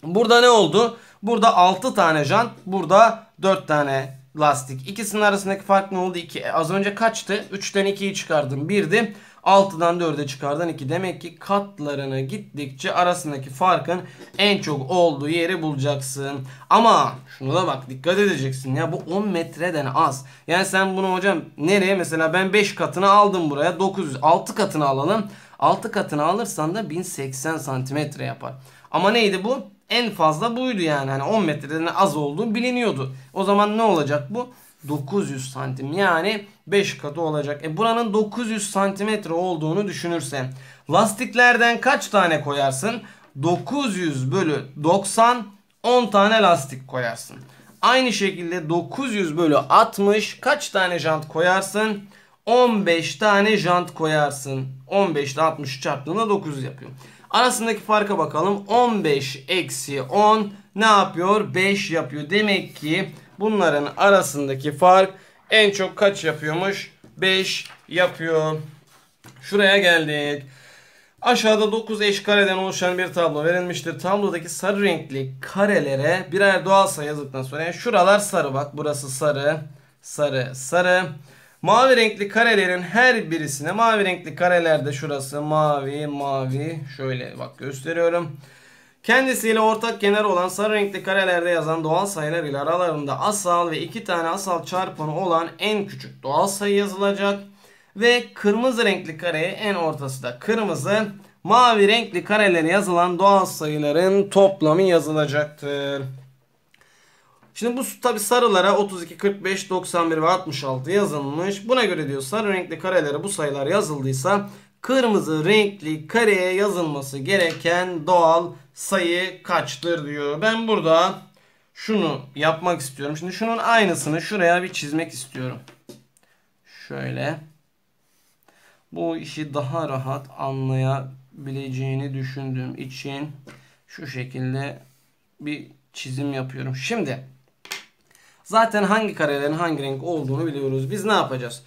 Burada ne oldu? Burada 6 tane jant, burada 4 tane lastik. İkisinin arasındaki fark ne oldu? İki. E, az önce kaçtı? 3'ten 2'yi çıkardım. 1'di. 6'dan 4'e çıkardan 2. Demek ki katlarını gittikçe arasındaki farkın en çok olduğu yeri bulacaksın. Ama şuna da bak dikkat edeceksin ya bu 10 metreden az. Yani sen bunu hocam nereye mesela ben 5 katını aldım buraya 900 6 katını alalım. 6 katını alırsan da 1080 santimetre yapar. Ama neydi bu? En fazla buydu yani. Hani 10 metreden az olduğu biliniyordu. O zaman ne olacak bu? 900 santim yani 5 katı olacak. E buranın 900 santimetre olduğunu düşünürsen lastiklerden kaç tane koyarsın? 900 bölü 90 10 tane lastik koyarsın. Aynı şekilde 900 bölü 60 kaç tane jant koyarsın? 15 tane jant koyarsın. 15 ile 60 çarptığında 900 yapıyor. Arasındaki farka bakalım. 15 eksi 10 ne yapıyor? 5 yapıyor. Demek ki bunların arasındaki fark en çok kaç yapıyormuş? 5 yapıyor. Şuraya geldik. Aşağıda 9 eş kareden oluşan bir tablo verilmiştir. Tablodaki sarı renkli karelere birer doğal sayı yazdıktan sonra yani şuralar sarı bak burası sarı sarı sarı Mavi renkli karelerin her birisine mavi renkli karelerde şurası mavi mavi şöyle bak gösteriyorum. Kendisiyle ortak kenar olan sarı renkli karelerde yazan doğal sayılar ile aralarında asal ve iki tane asal çarpanı olan en küçük doğal sayı yazılacak. Ve kırmızı renkli kareye en ortası da kırmızı mavi renkli karelere yazılan doğal sayıların toplamı yazılacaktır. Şimdi bu tabi sarılara 32, 45, 91 ve 66 yazılmış. Buna göre diyor sarı renkli karelere bu sayılar yazıldıysa kırmızı renkli kareye yazılması gereken doğal sayı kaçtır diyor. Ben burada şunu yapmak istiyorum. Şimdi şunun aynısını şuraya bir çizmek istiyorum. Şöyle. Bu işi daha rahat anlayabileceğini düşündüğüm için şu şekilde bir çizim yapıyorum. Şimdi Zaten hangi karelerin hangi renk olduğunu biliyoruz. Biz ne yapacağız?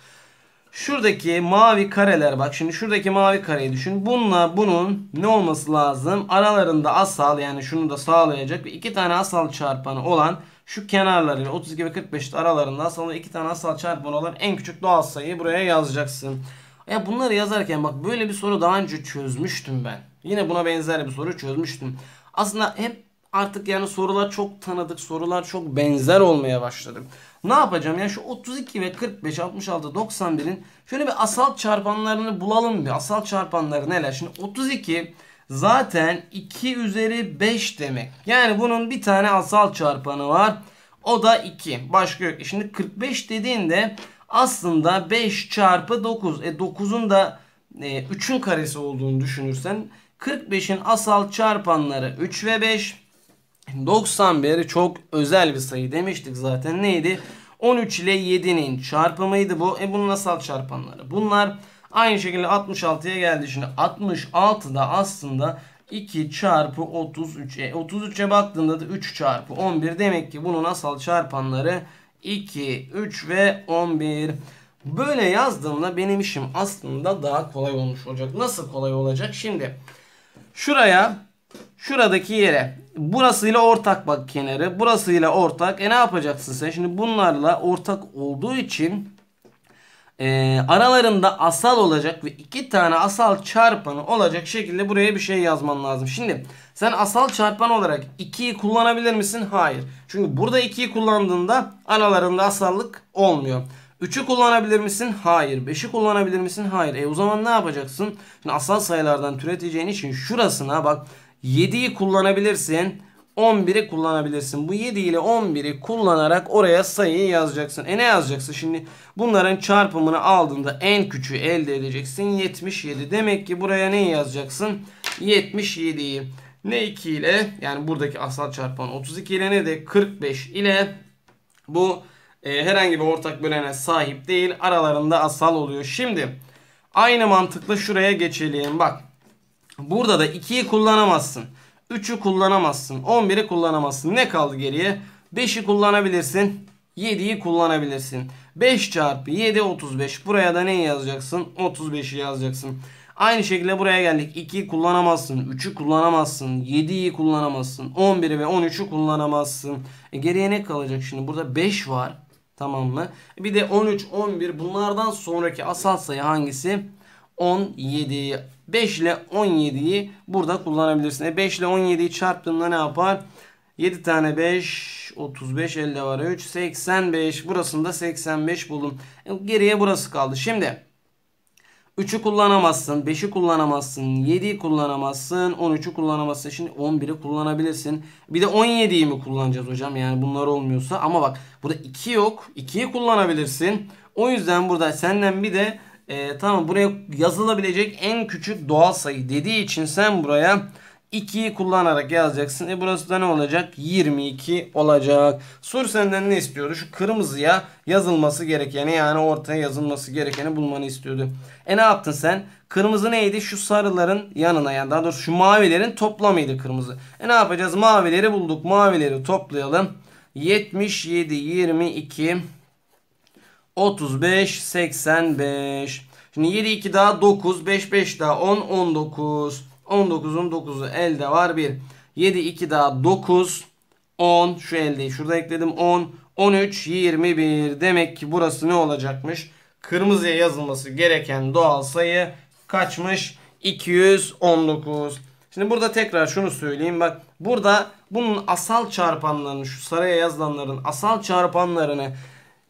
Şuradaki mavi kareler bak şimdi şuradaki mavi kareyi düşün. Bununla bunun ne olması lazım? Aralarında asal yani şunu da sağlayacak bir iki tane asal çarpanı olan şu kenarları 32 ve 45 aralarında asal iki tane asal çarpanı olan en küçük doğal sayıyı buraya yazacaksın. Ya bunları yazarken bak böyle bir soru daha önce çözmüştüm ben. Yine buna benzer bir soru çözmüştüm. Aslında hep Artık yani sorular çok tanıdık, sorular çok benzer olmaya başladı. Ne yapacağım? Yani şu 32 ve 45, 66, 91'in şöyle bir asal çarpanlarını bulalım bir. Asal çarpanları neler? Şimdi 32 zaten 2 üzeri 5 demek. Yani bunun bir tane asal çarpanı var. O da 2. Başka yok. E şimdi 45 dediğinde aslında 5 çarpı 9. E 9'un da e, 3'ün karesi olduğunu düşünürsen 45'in asal çarpanları 3 ve 5. 91 çok özel bir sayı demiştik zaten. Neydi? 13 ile 7'nin çarpımıydı bu. E bunun nasıl çarpanları. Bunlar aynı şekilde 66'ya geldi. Şimdi 66 da aslında 2 çarpı 33. E 33'e baktığında da 3 çarpı 11. Demek ki bunun nasıl çarpanları 2, 3 ve 11. Böyle yazdığımda benim işim aslında daha kolay olmuş olacak. Nasıl kolay olacak? Şimdi şuraya şuradaki yere burasıyla ortak bak kenarı burasıyla ortak e ne yapacaksın sen şimdi bunlarla ortak olduğu için e, aralarında asal olacak ve iki tane asal çarpanı olacak şekilde buraya bir şey yazman lazım. Şimdi sen asal çarpan olarak 2'yi kullanabilir misin? Hayır. Çünkü burada 2'yi kullandığında aralarında asallık olmuyor. 3'ü kullanabilir misin? Hayır. 5'i kullanabilir misin? Hayır. E o zaman ne yapacaksın? Şimdi asal sayılardan türeteceğin için şurasına bak 7'yi kullanabilirsin. 11'i kullanabilirsin. Bu 7 ile 11'i kullanarak oraya sayıyı yazacaksın. E ne yazacaksın? Şimdi bunların çarpımını aldığında en küçüğü elde edeceksin. 77. Demek ki buraya ne yazacaksın? 77'yi. Ne 2 ile yani buradaki asal çarpan 32 ile ne de 45 ile bu e, herhangi bir ortak bölene sahip değil. Aralarında asal oluyor. Şimdi aynı mantıkla şuraya geçelim. Bak Burada da 2'yi kullanamazsın. 3'ü kullanamazsın. 11'i kullanamazsın. Ne kaldı geriye? 5'i kullanabilirsin. 7'yi kullanabilirsin. 5 çarpı 7 35. Buraya da ne yazacaksın? 35'i yazacaksın. Aynı şekilde buraya geldik. 2'yi kullanamazsın. 3'ü kullanamazsın. 7'yi kullanamazsın. 11'i ve 13'ü kullanamazsın. E geriye ne kalacak şimdi? Burada 5 var. Tamam mı? Bir de 13, 11 bunlardan sonraki asal sayı hangisi? 17. 5 ile 17'yi burada kullanabilirsin. E 5 ile 17'yi çarptığında ne yapar? 7 tane 5, 35, elde var 3, 85. Burasında 85 buldum. E, geriye burası kaldı. Şimdi 3'ü kullanamazsın, 5'i kullanamazsın, 7'yi kullanamazsın, 13'ü kullanamazsın. Şimdi 11'i kullanabilirsin. Bir de 17'yi mi kullanacağız hocam? Yani bunlar olmuyorsa. Ama bak burada 2 yok. 2'yi kullanabilirsin. O yüzden burada senden bir de e, tamam buraya yazılabilecek en küçük doğal sayı dediği için sen buraya 2'yi kullanarak yazacaksın. E burası da ne olacak? 22 olacak. Soru senden ne istiyordu? Şu kırmızıya yazılması gerekeni yani ortaya yazılması gerekeni bulmanı istiyordu. E ne yaptın sen? Kırmızı neydi? Şu sarıların yanına yani daha doğrusu şu mavilerin toplamıydı kırmızı. E ne yapacağız? Mavileri bulduk. Mavileri toplayalım. 77, 22, 35, 85. Şimdi 7, 2 daha 9, 5, 5 daha 10, 19. 19'un 9'u elde var 1. 7, 2 daha 9, 10. Şu eldeyi şurada ekledim 10. 13, 21. Demek ki burası ne olacakmış? Kırmızıya yazılması gereken doğal sayı kaçmış? 219. Şimdi burada tekrar şunu söyleyeyim. Bak burada bunun asal çarpanlarını şu sarıya yazılanların asal çarpanlarını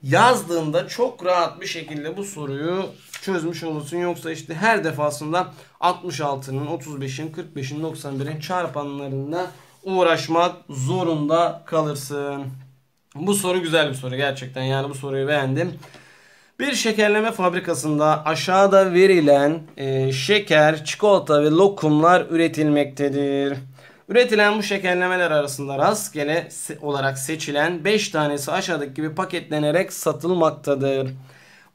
yazdığında çok rahat bir şekilde bu soruyu çözmüş olursun. Yoksa işte her defasında 66'nın, 35'in, 45'in, 91'in çarpanlarında uğraşmak zorunda kalırsın. Bu soru güzel bir soru gerçekten. Yani bu soruyu beğendim. Bir şekerleme fabrikasında aşağıda verilen e, şeker, çikolata ve lokumlar üretilmektedir. Üretilen bu şekerlemeler arasında rastgele olarak seçilen 5 tanesi aşağıdaki gibi paketlenerek satılmaktadır.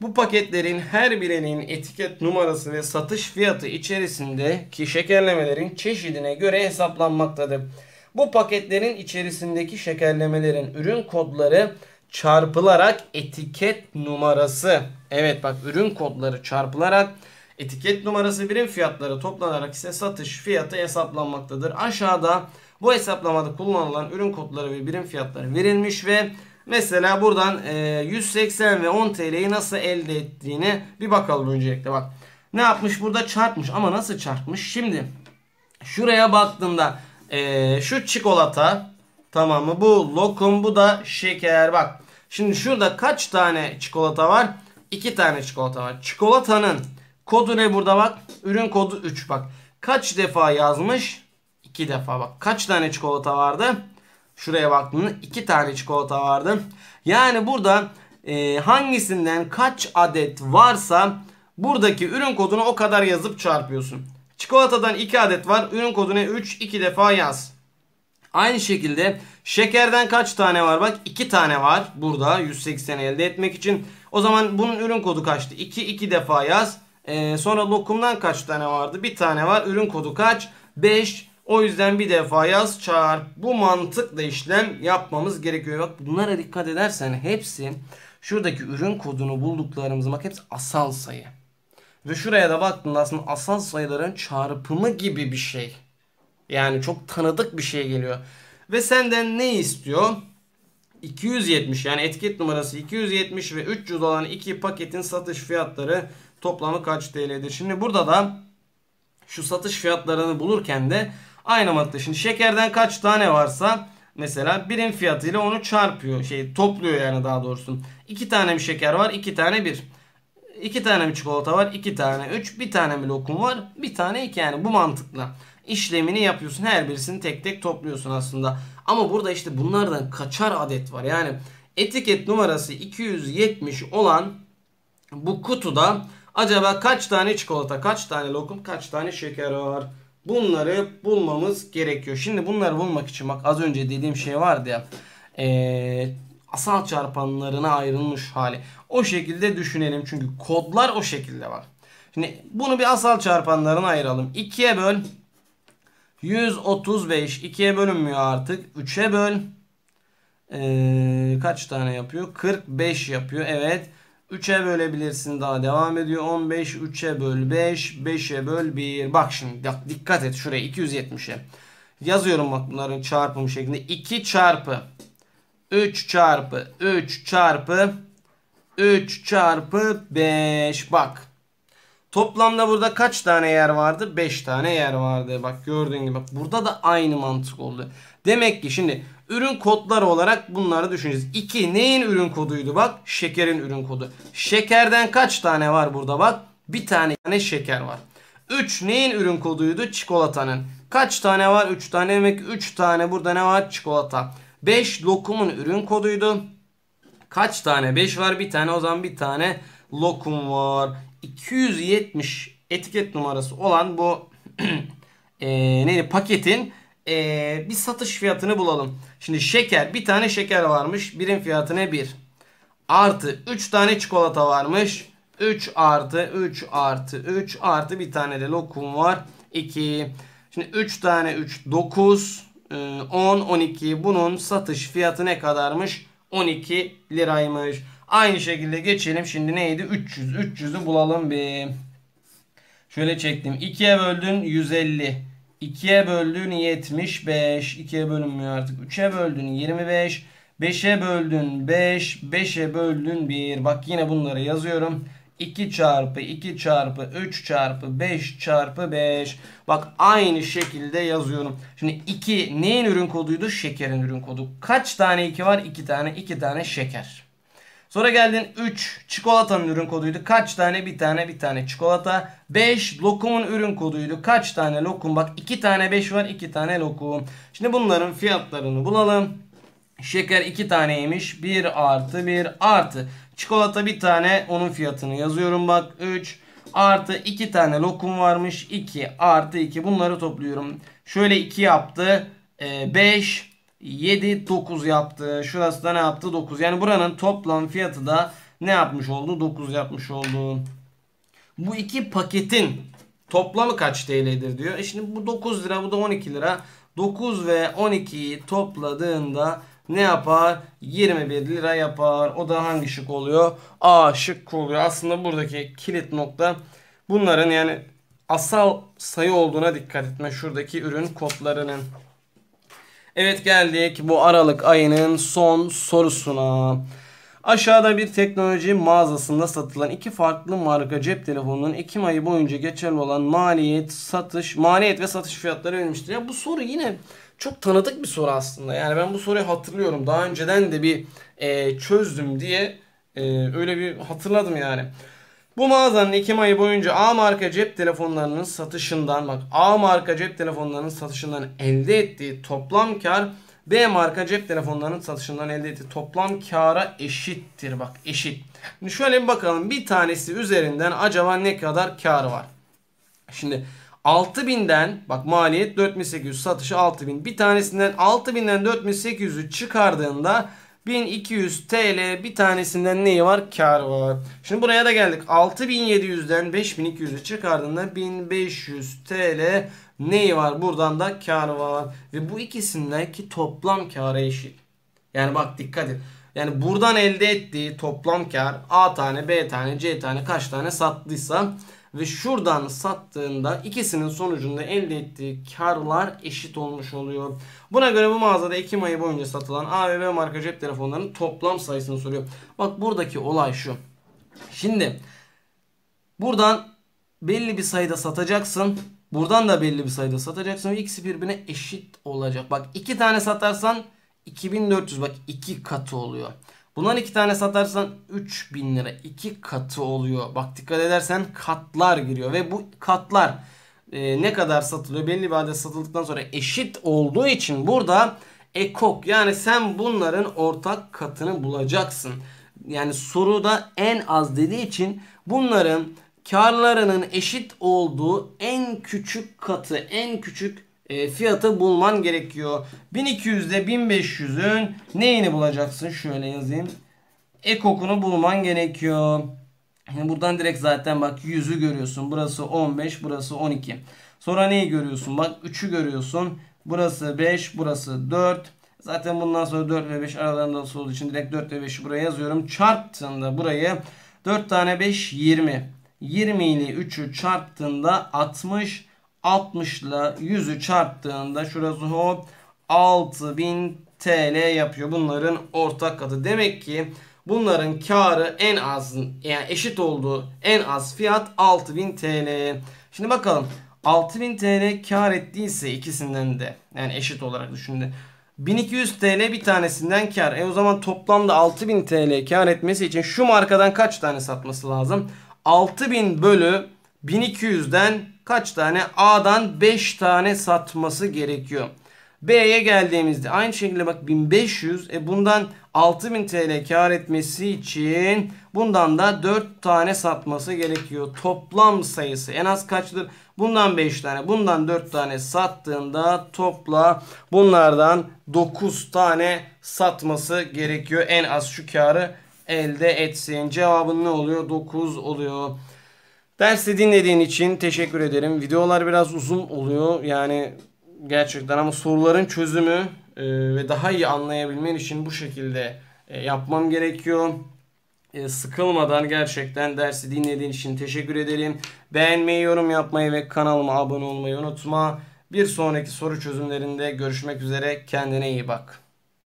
Bu paketlerin her birinin etiket numarası ve satış fiyatı içerisindeki şekerlemelerin çeşidine göre hesaplanmaktadır. Bu paketlerin içerisindeki şekerlemelerin ürün kodları çarpılarak etiket numarası. Evet bak ürün kodları çarpılarak Etiket numarası birim fiyatları toplanarak ise satış fiyatı hesaplanmaktadır. Aşağıda bu hesaplamada kullanılan ürün kodları ve birim fiyatları verilmiş ve mesela buradan 180 e, ve 10 TL'yi nasıl elde ettiğini bir bakalım öncelikle bak. Ne yapmış burada çarpmış ama nasıl çarpmış? Şimdi şuraya baktığımda e, şu çikolata tamam mı? Bu lokum bu da şeker bak. Şimdi şurada kaç tane çikolata var? 2 tane çikolata var. Çikolatanın Kodu ne burada bak? Ürün kodu 3 bak. Kaç defa yazmış? 2 defa bak. Kaç tane çikolata vardı? Şuraya baktığında 2 tane çikolata vardı. Yani burada e, hangisinden kaç adet varsa buradaki ürün kodunu o kadar yazıp çarpıyorsun. Çikolatadan 2 adet var. Ürün koduna 3 2 defa yaz. Aynı şekilde şekerden kaç tane var? Bak 2 tane var burada 180 elde etmek için. O zaman bunun ürün kodu kaçtı? 2 2 defa yaz. Ee, sonra lokumdan kaç tane vardı? Bir tane var. Ürün kodu kaç? 5. O yüzden bir defa yaz çarp. Bu mantıkla işlem yapmamız gerekiyor. Bak bunlara dikkat edersen hepsi şuradaki ürün kodunu bulduklarımız bak hepsi asal sayı. Ve şuraya da baktığında aslında asal sayıların çarpımı gibi bir şey. Yani çok tanıdık bir şey geliyor. Ve senden ne istiyor? 270 yani etiket numarası 270 ve 300 olan iki paketin satış fiyatları toplamı kaç TL'dir? Şimdi burada da şu satış fiyatlarını bulurken de aynı mantıkla. Şimdi şekerden kaç tane varsa mesela birim fiyatıyla onu çarpıyor. Şey topluyor yani daha doğrusu. 2 tane mi şeker var? 2 tane 1. 2 tane mi çikolata var? 2 tane 3. Bir tane mi lokum var? Bir tane 2 yani bu mantıkla. işlemini yapıyorsun. Her birisini tek tek topluyorsun aslında. Ama burada işte bunlardan kaçar adet var. Yani etiket numarası 270 olan bu kutuda Acaba kaç tane çikolata, kaç tane lokum, kaç tane şeker var? Bunları bulmamız gerekiyor. Şimdi bunları bulmak için bak az önce dediğim şey vardı ya. Ee, asal çarpanlarına ayrılmış hali. O şekilde düşünelim. Çünkü kodlar o şekilde var. Şimdi bunu bir asal çarpanlarına ayıralım. 2'ye böl. 135. 2'ye bölünmüyor artık. 3'e böl. Ee, kaç tane yapıyor? 45 yapıyor. Evet. 3'e bölebilirsin daha devam ediyor. 15 3'e böl 5 5'e böl 1. Bak şimdi dikkat et şuraya 270'e. Yazıyorum bak bunların çarpım şeklinde. 2 çarpı 3 çarpı 3 çarpı 3 çarpı 5. Bak Toplamda burada kaç tane yer vardı? 5 tane yer vardı. Bak gördüğün gibi. Bak burada da aynı mantık oldu. Demek ki şimdi Ürün kodları olarak bunları düşüneceğiz. 2 neyin ürün koduydu bak? Şekerin ürün kodu. Şekerden kaç tane var burada bak? Bir tane yani şeker var. 3 neyin ürün koduydu? Çikolatanın. Kaç tane var? 3 tane demek 3 tane burada ne var? Çikolata. 5 lokumun ürün koduydu. Kaç tane? 5 var bir tane o zaman bir tane lokum var. 270 etiket numarası olan bu e, neydi paketin ee, bir satış fiyatını bulalım. Şimdi şeker bir tane şeker varmış. Birim fiyatı ne? 1. Artı 3 tane çikolata varmış. 3 artı 3 artı 3 artı bir tane de lokum var. 2. Şimdi 3 tane 3 9 10 12 bunun satış fiyatı ne kadarmış? 12 liraymış. Aynı şekilde geçelim. Şimdi neydi? 300. 300'ü bulalım bir. Şöyle çektim. 2'ye böldün 150. 2'ye böldün 75. 2'ye bölünmüyor artık. 3'e böldün 25. 5'e böldün 5. 5'e böldün 1. Bak yine bunları yazıyorum. 2 çarpı 2 çarpı 3 çarpı 5 çarpı 5. Bak aynı şekilde yazıyorum. Şimdi 2 neyin ürün koduydu? Şekerin ürün kodu. Kaç tane 2 var? 2 tane 2 tane şeker. Sonra geldin 3 çikolatanın ürün koduydu. Kaç tane? Bir tane bir tane çikolata. 5 lokumun ürün koduydu. Kaç tane lokum? Bak 2 tane 5 var 2 tane lokum. Şimdi bunların fiyatlarını bulalım. Şeker 2 taneymiş. 1 artı 1 artı. Çikolata bir tane onun fiyatını yazıyorum bak. 3 artı 2 tane lokum varmış. 2 artı 2 bunları topluyorum. Şöyle 2 yaptı. 5 ee, 7 9 yaptı. Şurası da ne yaptı? 9. Yani buranın toplam fiyatı da ne yapmış oldu? 9 yapmış oldu. Bu iki paketin toplamı kaç TL'dir diyor. E şimdi bu 9 lira bu da 12 lira. 9 ve 12'yi topladığında ne yapar? 21 lira yapar. O da hangi şık oluyor? A şık oluyor. Aslında buradaki kilit nokta bunların yani asal sayı olduğuna dikkat etme. Şuradaki ürün kodlarının. Evet geldik bu Aralık ayının son sorusuna. Aşağıda bir teknoloji mağazasında satılan iki farklı marka cep telefonunun Ekim ayı boyunca geçerli olan maliyet, satış, maliyet ve satış fiyatları verilmiştir. Ya bu soru yine çok tanıdık bir soru aslında. Yani ben bu soruyu hatırlıyorum. Daha önceden de bir e, çözdüm diye e, öyle bir hatırladım yani. Bu mağazanın Ekim ayı boyunca A marka cep telefonlarının satışından bak A marka cep telefonlarının satışından elde ettiği toplam kar B marka cep telefonlarının satışından elde ettiği toplam kara eşittir. Bak eşit. Şimdi şöyle bir bakalım bir tanesi üzerinden acaba ne kadar karı var? Şimdi 6000'den bak maliyet 4800 satışı 6000. Bir tanesinden 6000'den 4800'ü çıkardığında 1200 TL bir tanesinden neyi var? Kar var. Şimdi buraya da geldik. 6700'den 5200'ü çıkardığında 1500 TL neyi var? Buradan da kar var. Ve bu ikisindeki toplam kara eşit. Yani bak dikkat et. Yani buradan elde ettiği toplam kar A tane, B tane, C tane kaç tane sattıysa ve şuradan sattığında ikisinin sonucunda elde ettiği karlar eşit olmuş oluyor. Buna göre bu mağazada Ekim ayı boyunca satılan A marka cep telefonlarının toplam sayısını soruyor. Bak buradaki olay şu. Şimdi buradan belli bir sayıda satacaksın. Buradan da belli bir sayıda satacaksın ve ikisi birbirine eşit olacak. Bak iki tane satarsan 2400 bak iki katı oluyor. Bundan iki tane satarsan 3000 lira. iki katı oluyor. Bak dikkat edersen katlar giriyor. Ve bu katlar e, ne kadar satılıyor? Belli bir adet satıldıktan sonra eşit olduğu için burada ekok. Yani sen bunların ortak katını bulacaksın. Yani soruda en az dediği için bunların karlarının eşit olduğu en küçük katı, en küçük e, fiyatı bulman gerekiyor. 1200 ile 1500'ün neyini bulacaksın? Şöyle yazayım. Ekokunu bulman gerekiyor. Yani buradan direkt zaten bak 100'ü görüyorsun. Burası 15, burası 12. Sonra neyi görüyorsun? Bak 3'ü görüyorsun. Burası 5, burası 4. Zaten bundan sonra 4 ve 5 aralarında olduğu için direkt 4 ve 5'i buraya yazıyorum. Çarptığında burayı 4 tane 5 20. 20 ile 3'ü çarptığında 60 60 ile 100'ü çarptığında şurası hop 6000 TL yapıyor. Bunların ortak katı. Demek ki bunların karı en az yani eşit olduğu en az fiyat 6000 TL. Şimdi bakalım 6000 TL kar ettiyse ikisinden de yani eşit olarak düşündü. 1200 TL bir tanesinden kar. E o zaman toplamda 6000 TL kar etmesi için şu markadan kaç tane satması lazım? 6000 bölü 1200'den kaç tane? A'dan 5 tane satması gerekiyor. B'ye geldiğimizde aynı şekilde bak 1500 e bundan 6000 TL kar etmesi için bundan da 4 tane satması gerekiyor. Toplam sayısı en az kaçtır? Bundan 5 tane bundan 4 tane sattığında topla bunlardan 9 tane satması gerekiyor. En az şu karı elde etsin. Cevabın ne oluyor? 9 oluyor. Dersi dinlediğin için teşekkür ederim. Videolar biraz uzun oluyor. Yani gerçekten ama soruların çözümü e, ve daha iyi anlayabilmen için bu şekilde e, yapmam gerekiyor. E, sıkılmadan gerçekten dersi dinlediğin için teşekkür ederim. Beğenmeyi, yorum yapmayı ve kanalıma abone olmayı unutma. Bir sonraki soru çözümlerinde görüşmek üzere. Kendine iyi bak.